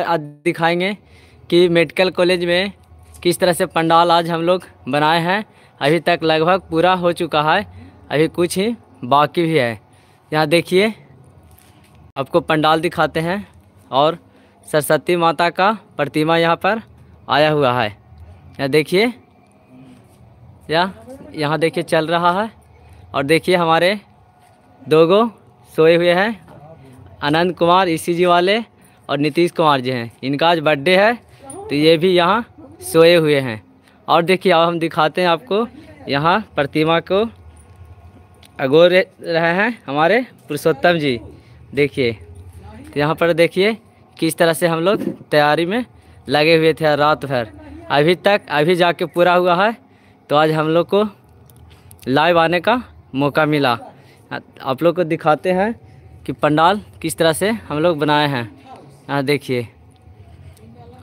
आज दिखाएंगे कि मेडिकल कॉलेज में किस तरह से पंडाल आज हम लोग बनाए हैं अभी तक लगभग पूरा हो चुका है अभी कुछ ही बाकी भी है यहाँ देखिए आपको पंडाल दिखाते हैं और सरस्वती माता का प्रतिमा यहाँ पर आया हुआ है यहाँ देखिए या यहाँ देखिए चल रहा है और देखिए हमारे दो गो सोए हुए हैं अनंत कुमार ई जी वाले और नीतीश कुमार जी हैं इनका आज बर्थडे है तो ये भी यहाँ सोए हुए हैं और देखिए अब हम दिखाते हैं आपको यहाँ प्रतिमा को अगोर रहे हैं हमारे पुरुषोत्तम जी देखिए तो यहाँ पर देखिए किस तरह से हम लोग तैयारी में लगे हुए थे रात भर अभी तक अभी जाके पूरा हुआ है तो आज हम लोग को लाइव आने का मौका मिला आप लोग को दिखाते हैं कि पंडाल किस तरह से हम लोग बनाए हैं यहाँ देखिए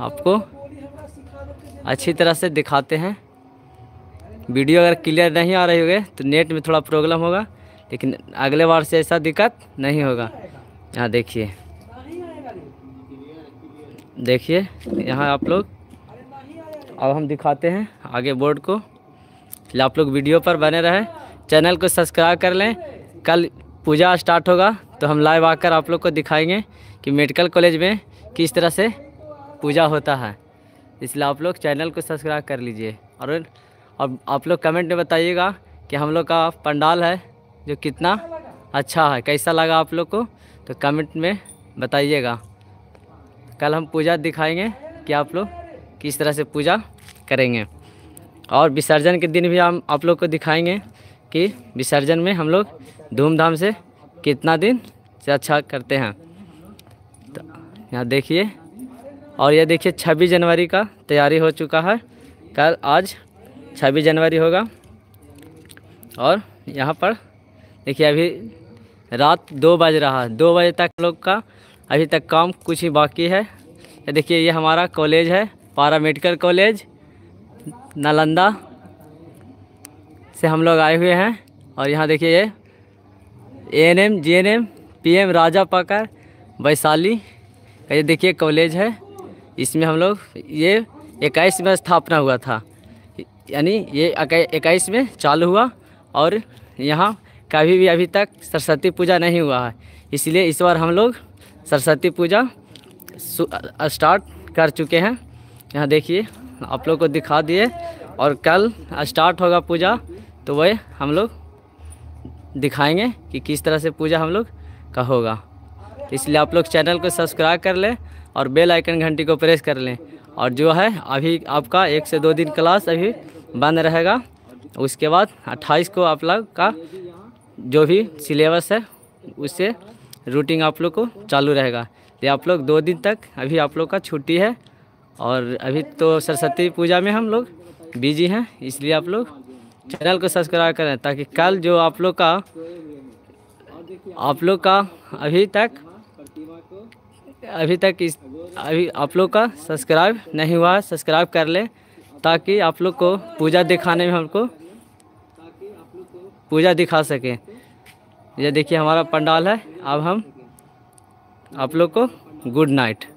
आपको अच्छी तरह से दिखाते हैं वीडियो अगर क्लियर नहीं आ रही होगी तो नेट में थोड़ा प्रॉब्लम होगा लेकिन अगले बार से ऐसा दिक्कत नहीं होगा यहाँ देखिए देखिए यहाँ आप लोग अब हम दिखाते हैं आगे बोर्ड को आप लोग वीडियो पर बने रहें चैनल को सब्सक्राइब कर लें कल पूजा स्टार्ट होगा तो हम लाइव आकर आप लोग को दिखाएंगे कि मेडिकल कॉलेज में किस तरह से पूजा होता है इसलिए आप लोग चैनल को सब्सक्राइब कर लीजिए और अब आप लोग कमेंट में बताइएगा कि हम लोग का पंडाल है जो कितना अच्छा है कैसा लगा आप लोग को तो कमेंट में बताइएगा कल हम पूजा दिखाएंगे कि आप लोग किस तरह से पूजा करेंगे और विसर्जन के दिन भी हम आप लोग को दिखाएंगे कि विसर्जन में हम लोग धूमधाम से कितना दिन से अच्छा करते हैं तो यहाँ देखिए और ये देखिए 26 जनवरी का तैयारी हो चुका है कल आज 26 जनवरी होगा और यहाँ पर देखिए अभी रात दो बज रहा है दो बजे तक लोग का अभी तक काम कुछ ही बाकी है देखिए ये हमारा कॉलेज है पारा मेडिकल कॉलेज नालंदा से हम लोग आए हुए हैं और यहाँ देखिए ये N M J N M P M Raja Pakar Vaishali का ये देखिए कॉलेज है इसमें हम लोग ये इक्कीस में स्थापना हुआ था यानी ये इक्कीस में चालू हुआ और यहाँ कभी भी अभी तक सरस्वती पूजा नहीं हुआ है इसलिए इस बार हम लोग सरस्वती पूजा स्टार्ट कर चुके हैं यहाँ देखिए आप लोग को दिखा दिए और कल स्टार्ट होगा पूजा तो वह हम लोग दिखाएंगे कि किस तरह से पूजा हम लोग का होगा इसलिए आप लोग चैनल को सब्सक्राइब कर लें और बेल आइकन घंटी को प्रेस कर लें और जो है अभी आपका एक से दो दिन क्लास अभी बंद रहेगा उसके बाद 28 को आप लोग का जो भी सिलेबस है उससे रूटीन आप लोग को चालू रहेगा ये आप लोग दो दिन तक अभी आप लोग का छुट्टी है और अभी तो सरस्वती पूजा में हम लोग बिजी हैं इसलिए आप लोग चैनल को सब्सक्राइब करें ताकि कल जो आप लोग का आप लोग का अभी तक अभी तक इस अभी आप लोग का सब्सक्राइब नहीं हुआ सब्सक्राइब कर लें ताकि आप लोग को पूजा दिखाने में हमको पूजा दिखा सकें ये देखिए हमारा पंडाल है अब हम आप लोग को गुड नाइट